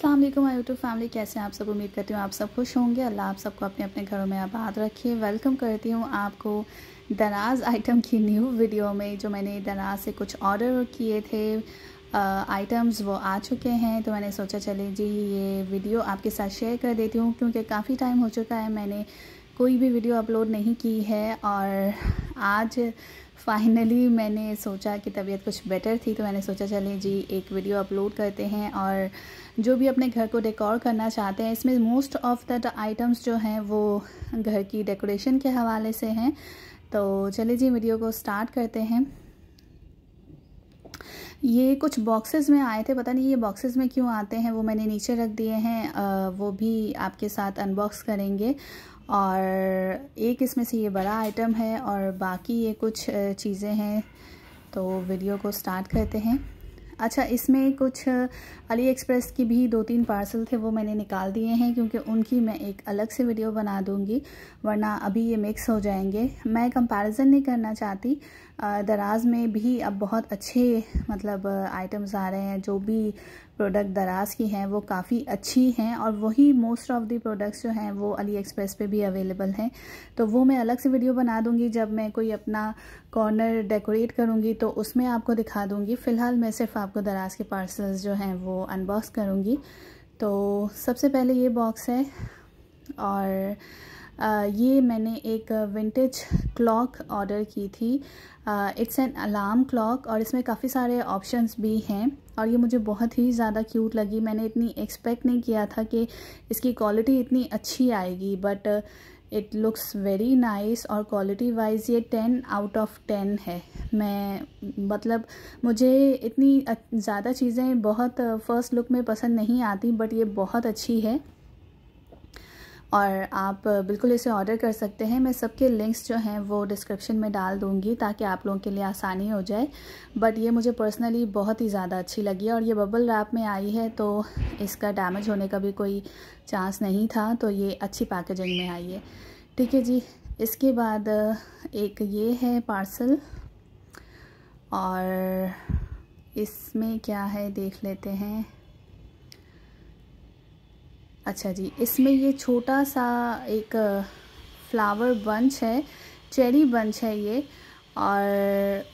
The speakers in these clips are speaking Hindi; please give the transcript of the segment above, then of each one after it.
अस्सलाम वालेकुम आई यूट्यूब फैमिली कैसे हैं आप सब उम्मीद करती हूँ आप सब खुश होंगे अल्लाह आप सबको अपने अपने घरों में आबाद रखिए वेलकम करती हूँ आपको दराज आइटम की न्यू वीडियो में जो मैंने दराज से कुछ ऑर्डर किए थे आइटम्स वो आ चुके हैं तो मैंने सोचा चले जी ये वीडियो आपके साथ शेयर कर देती हूँ क्योंकि काफ़ी टाइम हो चुका है मैंने कोई भी वीडियो अपलोड नहीं की है और आज फाइनली मैंने सोचा कि तबीयत कुछ बेटर थी तो मैंने सोचा चलें जी एक वीडियो अपलोड करते हैं और जो भी अपने घर को डेकोर करना चाहते हैं इसमें मोस्ट ऑफ द आइटम्स जो हैं वो घर की डेकोरेशन के हवाले से हैं तो चलिए जी वीडियो को स्टार्ट करते हैं ये कुछ बॉक्सेस में आए थे पता नहीं ये बॉक्सेस में क्यों आते हैं वो मैंने नीचे रख दिए हैं आ, वो भी आपके साथ अनबॉक्स करेंगे और एक इसमें से ये बड़ा आइटम है और बाकी ये कुछ चीज़ें हैं तो वीडियो को स्टार्ट करते हैं अच्छा इसमें कुछ अली एक्सप्रेस की भी दो तीन पार्सल थे वो मैंने निकाल दिए हैं क्योंकि उनकी मैं एक अलग से वीडियो बना दूंगी वरना अभी ये मिक्स हो जाएंगे मैं कंपैरिजन नहीं करना चाहती दराज में भी अब बहुत अच्छे मतलब आइटम्स आ रहे हैं जो भी प्रोडक्ट दराज की हैं वो काफ़ी अच्छी हैं और वही मोस्ट ऑफ़ दी प्रोडक्ट्स जो हैं वो अली एक्सप्रेस पे भी अवेलेबल हैं तो वो मैं अलग से वीडियो बना दूंगी जब मैं कोई अपना कॉर्नर डेकोरेट करूँगी तो उसमें आपको दिखा दूंगी फ़िलहाल मैं सिर्फ आपको दराज के पार्सल्स जो हैं वो अनबॉक्स करूँगी तो सबसे पहले ये बॉक्स है और ये मैंने एक विंटेज क्लॉक ऑर्डर की थी इट्स एन अलार्म क्लॉक और इसमें काफ़ी सारे ऑप्शंस भी हैं और ये मुझे बहुत ही ज़्यादा क्यूट लगी मैंने इतनी एक्सपेक्ट नहीं किया था कि इसकी क्वालिटी इतनी अच्छी आएगी but it looks very nice और क्वालिटी वाइज ये टेन आउट ऑफ टेन है मैं मतलब मुझे इतनी ज़्यादा चीज़ें बहुत फ़र्स्ट uh, लुक में पसंद नहीं आती बट ये बहुत अच्छी है और आप बिल्कुल इसे ऑर्डर कर सकते हैं मैं सबके लिंक्स जो हैं वो डिस्क्रिप्शन में डाल दूँगी ताकि आप लोगों के लिए आसानी हो जाए बट ये मुझे पर्सनली बहुत ही ज़्यादा अच्छी लगी और ये बबल रैप में आई है तो इसका डैमेज होने का भी कोई चांस नहीं था तो ये अच्छी पैकेजिंग में आई है ठीक है जी इसके बाद एक ये है पार्सल और इसमें क्या है देख लेते हैं अच्छा जी इसमें ये छोटा सा एक फ्लावर बंच है चेरी बंच है ये और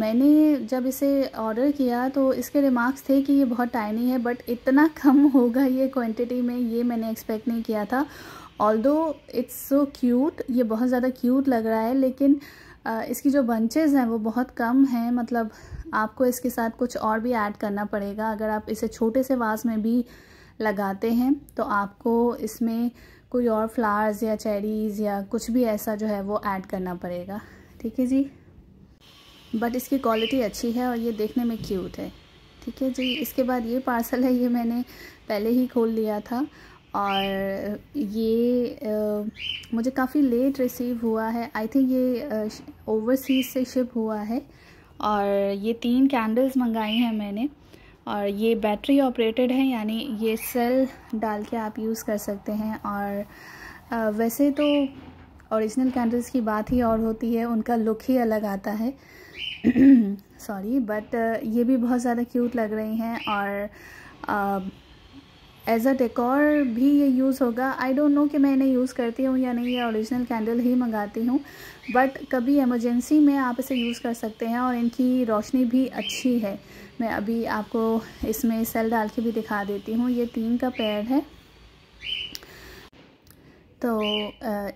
मैंने जब इसे ऑर्डर किया तो इसके रिमार्क्स थे कि ये बहुत टाइनी है बट इतना कम होगा ये क्वांटिटी में ये मैंने एक्सपेक्ट नहीं किया था ऑल दो इट्स सो क्यूट ये बहुत ज़्यादा क्यूट लग रहा है लेकिन इसकी जो बंचेज हैं वो बहुत कम हैं मतलब आपको इसके साथ कुछ और भी ऐड करना पड़ेगा अगर आप इसे छोटे से वास में भी लगाते हैं तो आपको इसमें कोई और फ्लावर्स या चेरीज़ या कुछ भी ऐसा जो है वो ऐड करना पड़ेगा ठीक है जी बट इसकी क्वालिटी अच्छी है और ये देखने में क्यूट है ठीक है जी इसके बाद ये पार्सल है ये मैंने पहले ही खोल लिया था और ये आ, मुझे काफ़ी लेट रिसीव हुआ है आई थिंक ये ओवरसीज से शिप हुआ है और ये तीन कैंडल्स मंगाई हैं मैंने और ये बैटरी ऑपरेटेड है यानी ये सेल डाल के आप यूज़ कर सकते हैं और वैसे तो ओरिजिनल कैंडल्स की बात ही और होती है उनका लुक ही अलग आता है सॉरी बट ये भी बहुत ज़्यादा क्यूट लग रही हैं और एज अ डेकोर भी ये यूज़ होगा आई डोंट नो कि मैं इन्हें यूज़ करती हूँ या नहीं ये ओरिजिनल कैंडल ही मंगाती हूँ बट कभी एमरजेंसी में आप इसे यूज़ कर सकते हैं और इनकी रोशनी भी अच्छी है मैं अभी आपको इसमें सेल डाल के भी दिखा देती हूँ ये तीन का पेड़ है तो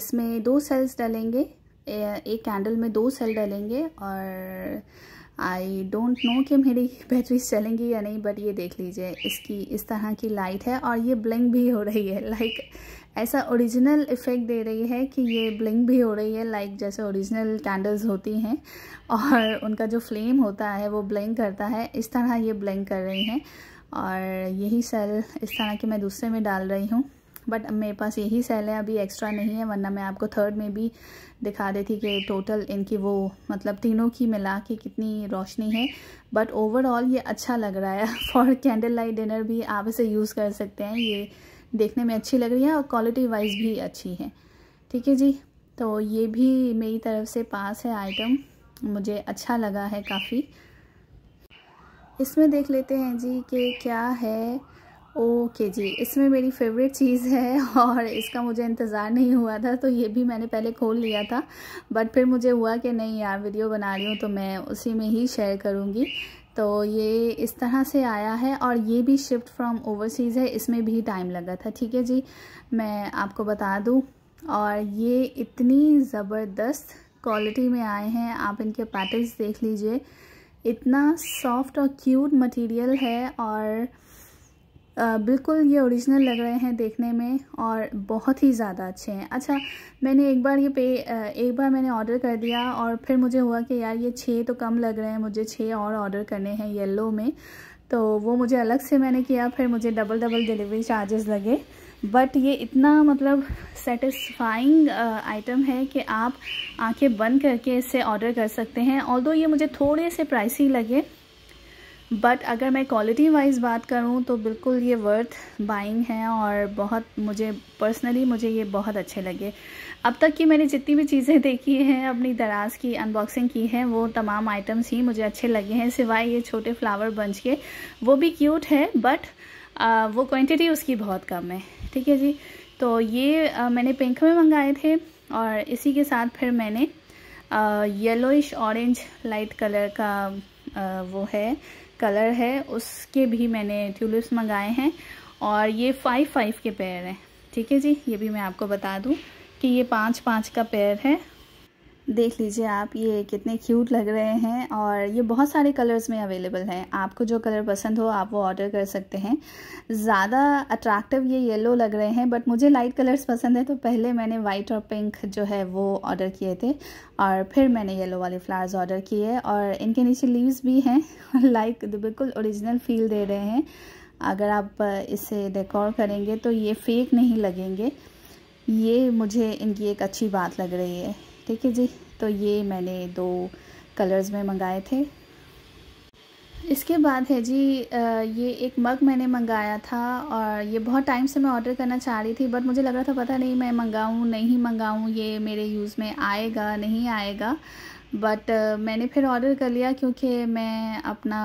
इसमें दो सेल्स डलेंगे एक कैंडल में दो सेल डलेंगे और आई डोंट नो कि मेरी बैटरीज चलेंगी या नहीं बट ये देख लीजिए इसकी इस तरह की लाइट है और ये ब्लिंक भी हो रही है लाइक ऐसा ओरिजिनल इफ़ेक्ट दे रही है कि ये ब्लिंक भी हो रही है लाइक जैसे ओरिजिनल कैंडल्स होती हैं और उनका जो फ्लेम होता है वो ब्लिंक करता है इस तरह ये ब्लिंक कर रही हैं और यही सेल इस तरह की मैं दूसरे में डाल रही हूँ बट मेरे पास यही सेल है अभी एक्स्ट्रा नहीं है वरना मैं आपको थर्ड में भी दिखा देती कि टोटल इनकी वो मतलब तीनों की मिला के कितनी रोशनी है बट ओवरऑल ये अच्छा लग रहा है फॉर कैंडल लाइट डिनर भी आप इसे यूज़ कर सकते हैं ये देखने में अच्छी लग रही है और क्वालिटी वाइज भी अच्छी है ठीक है जी तो ये भी मेरी तरफ से पास है आइटम मुझे अच्छा लगा है काफ़ी इसमें देख लेते हैं जी कि क्या है ओके जी इसमें मेरी फेवरेट चीज़ है और इसका मुझे इंतज़ार नहीं हुआ था तो ये भी मैंने पहले खोल लिया था बट फिर मुझे हुआ कि नहीं यार वीडियो बना रही हूँ तो मैं उसी में ही शेयर करूँगी तो ये इस तरह से आया है और ये भी शिफ्ट फ्रॉम ओवरसीज़ है इसमें भी टाइम लगा था ठीक है जी मैं आपको बता दूँ और ये इतनी ज़बरदस्त क्वालिटी में आए हैं आप इनके पैटर्न देख लीजिए इतना सॉफ्ट और क्यूट मटेरियल है और बिल्कुल ये ओरिजिनल लग रहे हैं देखने में और बहुत ही ज़्यादा अच्छे हैं अच्छा मैंने एक बार ये पे एक बार मैंने ऑर्डर कर दिया और फिर मुझे हुआ कि यार ये छः तो कम लग रहे हैं मुझे छः और ऑर्डर करने हैं येलो में तो वो मुझे अलग से मैंने किया फिर मुझे डबल डबल डिलीवरी चार्जेस लगे बट ये इतना मतलब सेटिस्फाइंग आइटम है कि आप आंखें बंद करके इसे ऑर्डर कर सकते हैं ऑल ये मुझे थोड़े से प्राइसी लगे बट अगर मैं क्वालिटी वाइज बात करूँ तो बिल्कुल ये वर्थ बाइंग है और बहुत मुझे पर्सनली मुझे ये बहुत अच्छे लगे अब तक की मैंने जितनी भी चीज़ें देखी हैं अपनी दराज की अनबॉक्सिंग की है वो तमाम आइटम्स ही मुझे अच्छे लगे हैं सिवाय ये छोटे फ्लावर बंच के वो भी क्यूट है बट वो क्वान्टिटी उसकी बहुत कम है ठीक है जी तो ये आ, मैंने पिंक में मंगाए थे और इसी के साथ फिर मैंने येलोइश ऑरेंज लाइट कलर का आ, वो है कलर है उसके भी मैंने ट्यूलिप्स मंगाए हैं और ये फाइव फाइव के पेयर हैं ठीक है जी ये भी मैं आपको बता दूँ कि ये पाँच पाँच का पेयर है देख लीजिए आप ये कितने क्यूट लग रहे हैं और ये बहुत सारे कलर्स में अवेलेबल हैं आपको जो कलर पसंद हो आप वो ऑर्डर कर सकते हैं ज़्यादा अट्रैक्टिव ये येलो लग रहे हैं बट मुझे लाइट कलर्स पसंद है तो पहले मैंने वाइट और पिंक जो है वो ऑर्डर किए थे और फिर मैंने येलो वाले फ्लावर्स ऑर्डर किए और इनके नीचे लीव्स भी हैं लाइक बिल्कुल औरिजिनल फील दे रहे हैं अगर आप इसे डेकोर करेंगे तो ये फेक नहीं लगेंगे ये मुझे इनकी एक अच्छी बात लग रही है ठीक है जी तो ये मैंने दो कलर्स में मंगाए थे इसके बाद है जी ये एक मग मैंने मंगाया था और ये बहुत टाइम से मैं ऑर्डर करना चाह रही थी बट मुझे लग रहा था पता नहीं मैं मंगाऊँ नहीं मंगाऊँ ये मेरे यूज़ में आएगा नहीं आएगा बट मैंने फिर ऑर्डर कर लिया क्योंकि मैं अपना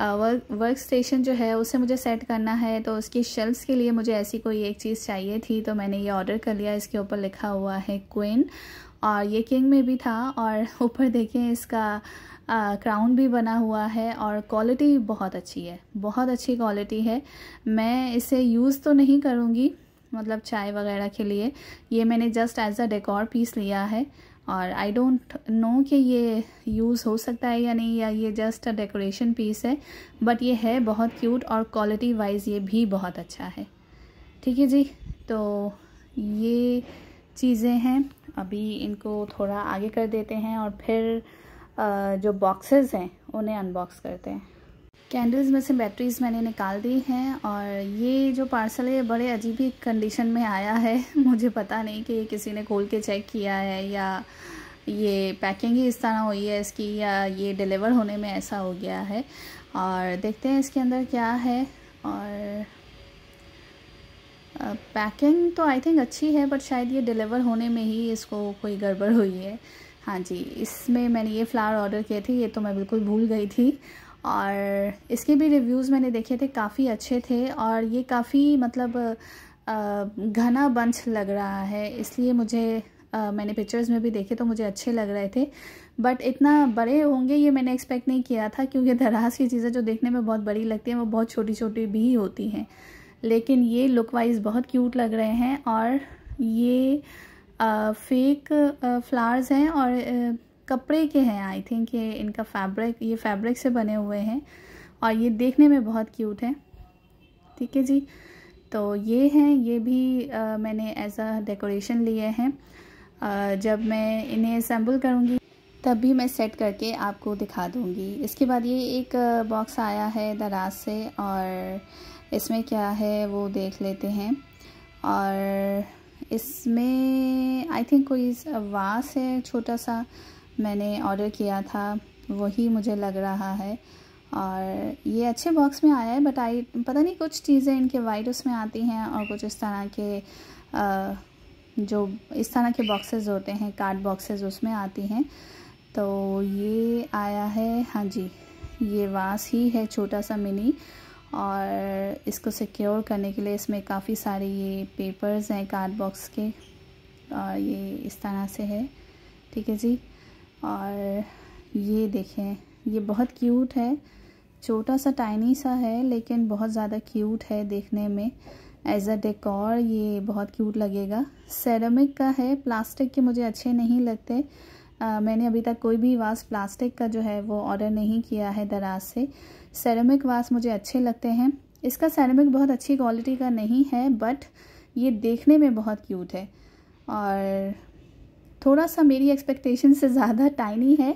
वर्क वर्क स्टेशन जो है उसे मुझे सेट करना है तो उसकी शेल्फ़्स के लिए मुझे ऐसी कोई एक चीज़ चाहिए थी तो मैंने ये ऑर्डर कर लिया इसके ऊपर लिखा हुआ है क्विन और ये किंग में भी था और ऊपर देखें इसका क्राउन भी बना हुआ है और क्वालिटी बहुत अच्छी है बहुत अच्छी क्वालिटी है मैं इसे यूज़ तो नहीं करूँगी मतलब चाय वगैरह के लिए ये मैंने just as a decor piece लिया है और आई डोंट नो कि ये यूज़ हो सकता है या नहीं या ये जस्ट अ डेकोरेशन पीस है बट ये है बहुत क्यूट और क्वालिटी वाइज ये भी बहुत अच्छा है ठीक है जी तो ये चीज़ें हैं अभी इनको थोड़ा आगे कर देते हैं और फिर जो बॉक्सेस हैं उन्हें अनबॉक्स करते हैं कैंडल्स में से बैटरीज मैंने निकाल दी हैं और ये जो पार्सल है बड़े अजीब ही कंडीशन में आया है मुझे पता नहीं कि ये किसी ने खोल के चेक किया है या ये पैकिंग ही इस तरह हुई है इसकी या ये डिलीवर होने में ऐसा हो गया है और देखते हैं इसके अंदर क्या है और पैकिंग तो आई थिंक अच्छी है बट शायद ये डिलीवर होने में ही इसको कोई गड़बड़ हुई है हाँ जी इसमें मैंने ये फ्लावर ऑर्डर किए थे ये तो मैं बिल्कुल भूल गई थी और इसके भी रिव्यूज़ मैंने देखे थे काफ़ी अच्छे थे और ये काफ़ी मतलब घना बंच लग रहा है इसलिए मुझे मैंने पिक्चर्स में भी देखे तो मुझे अच्छे लग रहे थे बट इतना बड़े होंगे ये मैंने एक्सपेक्ट नहीं किया था क्योंकि दराज की चीज़ें जो देखने में बहुत बड़ी लगती हैं वो बहुत छोटी छोटी भी होती हैं लेकिन ये लुक वाइज बहुत क्यूट लग रहे हैं और ये आ, फेक फ्लावर्स हैं और आ, कपड़े के हैं आई थिंक ये इनका फैब्रिक ये फैब्रिक से बने हुए हैं और ये देखने में बहुत क्यूट है ठीक है जी तो ये हैं ये भी आ, मैंने एज अ डेकोरेशन लिए हैं जब मैं इन्हें असम्बल करूँगी तब भी मैं सेट करके आपको दिखा दूँगी इसके बाद ये एक बॉक्स आया है दराज से और इसमें क्या है वो देख लेते हैं और इसमें आई थिंक कोई वास है छोटा सा मैंने ऑर्डर किया था वही मुझे लग रहा है और ये अच्छे बॉक्स में आया है बट आई पता नहीं कुछ चीज़ें इनके वाइट उसमें आती हैं और कुछ इस तरह के आ, जो इस तरह के बॉक्सेस होते हैं कार्ड बॉक्सेस उसमें आती हैं तो ये आया है हाँ जी ये वास ही है छोटा सा मिनी और इसको सिक्योर करने के लिए इसमें काफ़ी सारे ये पेपर्स हैं कार्ड बॉक्स के और ये इस तरह से है ठीक है जी और ये देखें ये बहुत क्यूट है छोटा सा टाइनी सा है लेकिन बहुत ज़्यादा क्यूट है देखने में एज अ डेकोर ये बहुत क्यूट लगेगा सेरामिक का है प्लास्टिक के मुझे अच्छे नहीं लगते आ, मैंने अभी तक कोई भी वास प्लास्टिक का जो है वो ऑर्डर नहीं किया है दराज से सेरेमिक वास मुझे अच्छे लगते हैं इसका सेरेमिक बहुत अच्छी क्वालिटी का नहीं है बट ये देखने में बहुत क्यूट है और थोड़ा सा मेरी एक्सपेक्टेशन से ज़्यादा टाइनी है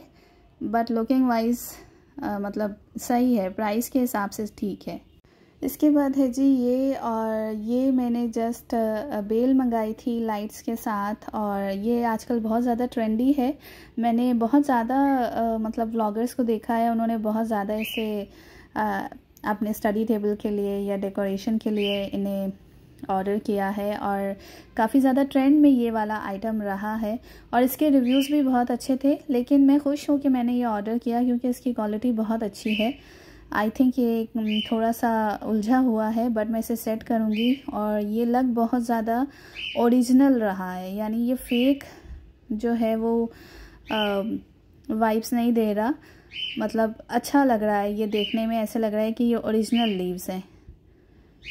बट लुकिंग वाइज मतलब सही है प्राइस के हिसाब से ठीक है इसके बाद है जी ये और ये मैंने जस्ट बेल मंगाई थी लाइट्स के साथ और ये आजकल बहुत ज़्यादा ट्रेंडी है मैंने बहुत ज़्यादा मतलब व्लॉगर्स को देखा है उन्होंने बहुत ज़्यादा इसे अपने स्टडी टेबल के लिए या डेकोरेशन के लिए इन्हें ऑर्डर किया है और काफ़ी ज़्यादा ट्रेंड में ये वाला आइटम रहा है और इसके रिव्यूज़ भी बहुत अच्छे थे लेकिन मैं खुश हूँ कि मैंने ये ऑर्डर किया क्योंकि इसकी क्वालिटी बहुत अच्छी है आई थिंक ये थोड़ा सा उलझा हुआ है बट मैं इसे सेट करूँगी और ये लग बहुत ज़्यादा ओरिजिनल रहा है यानी ये फेक जो है वो वाइब्स नहीं दे रहा मतलब अच्छा लग रहा है ये देखने में ऐसे लग रहा है कि ये ओरिजिनल लीव्स हैं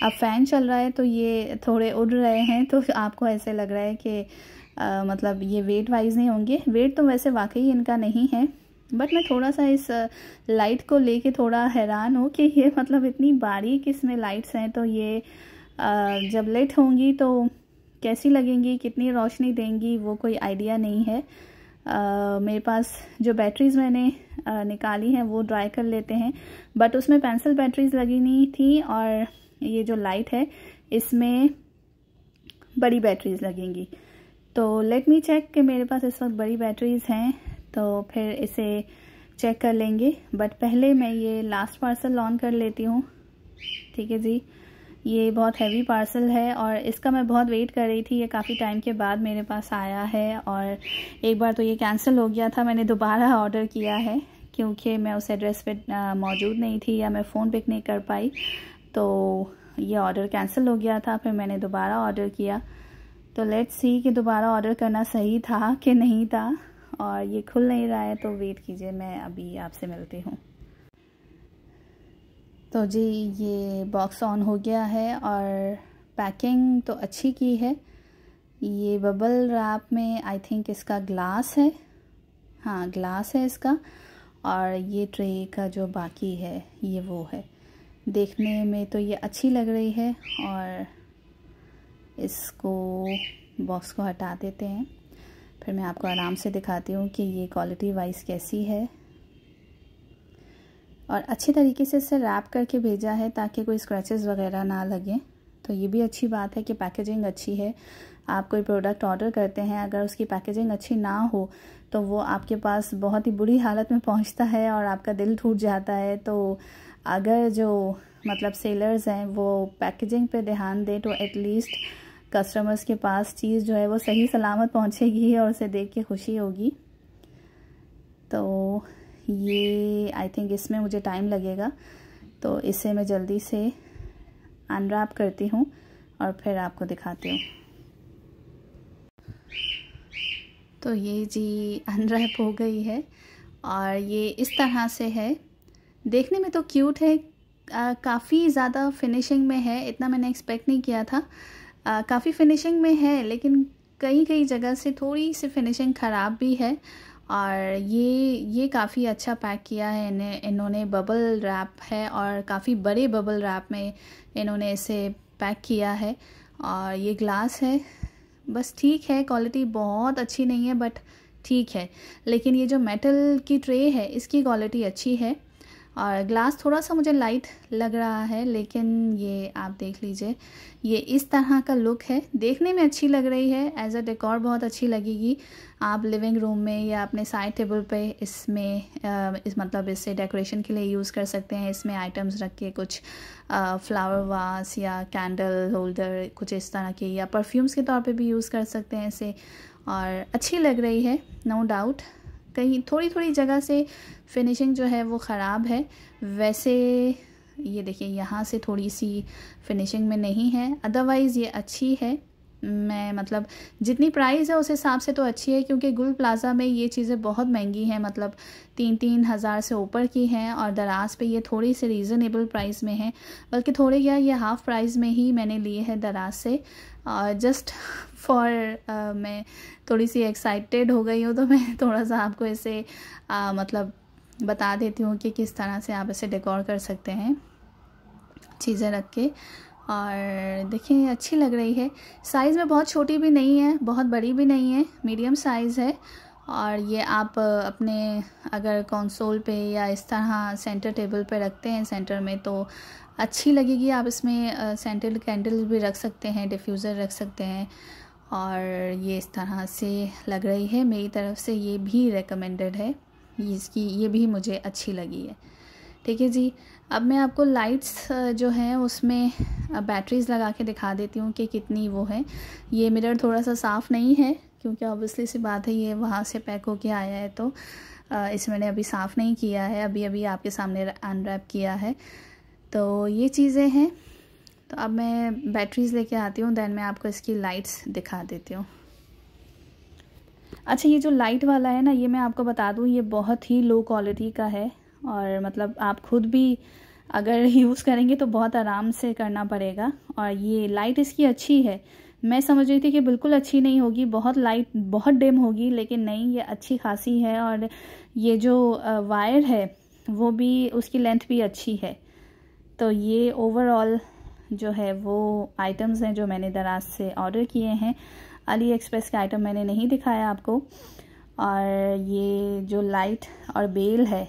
अब फ़ैन चल रहा है तो ये थोड़े उड़ रहे हैं तो आपको ऐसे लग रहा है कि आ, मतलब ये वेट वाइज नहीं होंगे वेट तो वैसे वाकई इनका नहीं है बट मैं थोड़ा सा इस लाइट को लेके थोड़ा हैरान हूँ कि ये मतलब इतनी बारीक इसमें लाइट्स हैं तो ये जब लेट होंगी तो कैसी लगेंगी कितनी रोशनी देंगी वो कोई आइडिया नहीं है मेरे पास जो बैटरीज़ मैंने निकाली हैं वो ड्राई कर लेते हैं बट उसमें पेंसिल बैटरीज़ लगी नहीं थी और ये जो लाइट है इसमें बड़ी बैटरीज़ लगेंगी तो लेट मी चेक कि मेरे पास इस वक्त बड़ी बैटरीज़ हैं तो फिर इसे चेक कर लेंगे बट पहले मैं ये लास्ट पार्सल ऑन कर लेती हूँ ठीक है जी ये बहुत हैवी पार्सल है और इसका मैं बहुत वेट कर रही थी ये काफ़ी टाइम के बाद मेरे पास आया है और एक बार तो ये कैंसिल हो गया था मैंने दोबारा ऑर्डर किया है क्योंकि मैं उस एड्रेस पे मौजूद नहीं थी या मैं फ़ोन पिक नहीं कर पाई तो ये ऑर्डर कैंसिल हो गया था फिर मैंने दोबारा ऑर्डर किया तो लेट्स सी कि दोबारा ऑर्डर करना सही था कि नहीं था और ये खुल नहीं रहा है तो वेट कीजिए मैं अभी आपसे मिलती हूँ तो जी ये बॉक्स ऑन हो गया है और पैकिंग तो अच्छी की है ये बबल रैप में आई थिंक इसका ग्लास है हाँ ग्लास है इसका और ये ट्रे का जो बाकी है ये वो है देखने में तो ये अच्छी लग रही है और इसको बॉक्स को हटा देते हैं फिर मैं आपको आराम से दिखाती हूँ कि ये क्वालिटी वाइज कैसी है और अच्छे तरीके से इसे रैप करके भेजा है ताकि कोई स्क्रैचेस वगैरह ना लगे तो ये भी अच्छी बात है कि पैकेजिंग अच्छी है आप कोई प्रोडक्ट ऑर्डर करते हैं अगर उसकी पैकेजिंग अच्छी ना हो तो वो आपके पास बहुत ही बुरी हालत में पहुंचता है और आपका दिल टूट जाता है तो अगर जो मतलब सेलर्स हैं वो पैकेजिंग पे ध्यान दें तो एटलीस्ट कस्टमर्स के पास चीज़ जो है वो सही सलामत पहुंचेगी और उसे देख के खुशी होगी तो ये आई थिंक इसमें मुझे टाइम लगेगा तो इसे मैं जल्दी से अनराप करती हूँ और फिर आपको दिखाती हूँ तो ये जी अनरैप हो गई है और ये इस तरह से है देखने में तो क्यूट है काफ़ी ज़्यादा फिनिशिंग में है इतना मैंने एक्सपेक्ट नहीं किया था काफ़ी फिनिशिंग में है लेकिन कई कई जगह से थोड़ी सी फिनिशिंग ख़राब भी है और ये ये काफ़ी अच्छा पैक किया है इन्हें इन्होंने बबल रैप है और काफ़ी बड़े बबल रैप में इन्होंने इसे पैक किया है और ये ग्लास है बस ठीक है क्वालिटी बहुत अच्छी नहीं है बट ठीक है लेकिन ये जो मेटल की ट्रे है इसकी क्वालिटी अच्छी है और ग्लास थोड़ा सा मुझे लाइट लग रहा है लेकिन ये आप देख लीजिए ये इस तरह का लुक है देखने में अच्छी लग रही है एज अ डेकोर बहुत अच्छी लगेगी आप लिविंग रूम में या अपने साइड टेबल पे इसमें इस मतलब इससे डेकोरेशन के लिए यूज़ कर सकते हैं इसमें आइटम्स रख के कुछ फ्लावर वास या कैंडल होल्डर कुछ इस तरह के या परफ्यूम्स के तौर पर भी यूज़ कर सकते हैं इसे और अच्छी लग रही है नो no डाउट कहीं थोड़ी थोड़ी जगह से फिनिशिंग जो है वो ख़राब है वैसे ये देखिए यहाँ से थोड़ी सी फिनिशिंग में नहीं है अदरवाइज़ ये अच्छी है मैं मतलब जितनी प्राइस है उस हिसाब से तो अच्छी है क्योंकि गुल प्लाज़ा में ये चीज़ें बहुत महंगी हैं मतलब तीन तीन हज़ार से ऊपर की हैं और दराज पे ये थोड़ी सी रीज़नेबल प्राइस में है बल्कि थोड़े क्या ये हाफ़ प्राइस में ही मैंने लिए हैं दराज से और जस्ट फॉर मैं थोड़ी सी एक्साइटेड हो गई हूँ तो मैं थोड़ा सा आपको इसे आ, मतलब बता देती हूँ कि किस तरह से आप इसे डेकोर कर सकते हैं चीज़ें रख के और देखें अच्छी लग रही है साइज़ में बहुत छोटी भी नहीं है बहुत बड़ी भी नहीं है मीडियम साइज़ है और ये आप अपने अगर कंसोल पे या इस तरह सेंटर टेबल पे रखते हैं सेंटर में तो अच्छी लगेगी आप इसमें सेंटर कैंडल भी रख सकते हैं डिफ्यूज़र रख सकते हैं और ये इस तरह से लग रही है मेरी तरफ से ये भी रेकमेंडेड है इसकी ये भी मुझे अच्छी लगी है ठीक है जी अब मैं आपको लाइट्स जो हैं उसमें बैटरीज़ लगा के दिखा देती हूँ कि कितनी वो है ये मिरर थोड़ा सा साफ़ नहीं है क्योंकि ऑब्वियसली सी बात है ये वहाँ से पैक होके आया है तो इसे मैंने अभी साफ़ नहीं किया है अभी अभी आपके सामने अनरैप किया है तो ये चीज़ें हैं तो अब मैं बैटरीज़ लेके आती हूँ देन मैं आपको इसकी लाइट्स दिखा देती हूँ अच्छा ये जो लाइट वाला है ना ये मैं आपको बता दूँ ये बहुत ही लो क्वालिटी का है और मतलब आप खुद भी अगर यूज़ करेंगे तो बहुत आराम से करना पड़ेगा और ये लाइट इसकी अच्छी है मैं समझ रही थी कि बिल्कुल अच्छी नहीं होगी बहुत लाइट बहुत डिम होगी लेकिन नहीं ये अच्छी खासी है और ये जो वायर है वो भी उसकी लेंथ भी अच्छी है तो ये ओवरऑल जो है वो आइटम्स हैं जो मैंने दराज से ऑर्डर किए हैं अली एक्सप्रेस का आइटम मैंने नहीं दिखाया आपको और ये जो लाइट और बेल है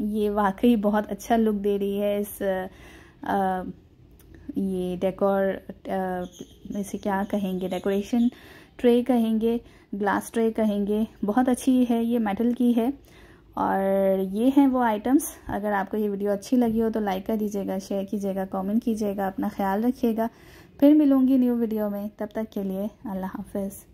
ये वाकई बहुत अच्छा लुक दे रही है इस आ, ये डेकोर इसे क्या कहेंगे डेकोरेशन ट्रे कहेंगे ग्लास ट्रे कहेंगे बहुत अच्छी है ये मेटल की है और ये हैं वो आइटम्स अगर आपको ये वीडियो अच्छी लगी हो तो लाइक कर दीजिएगा शेयर कीजिएगा कमेंट कीजिएगा अपना ख्याल रखिएगा फिर मिलूंगी न्यू वीडियो में तब तक के लिए अल्लाह हाफिज़